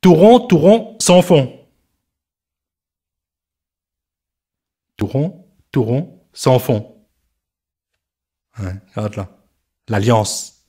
Touron, Touron, sans fond. Touron, Touron, sans fond. Ouais, regarde là. L'alliance.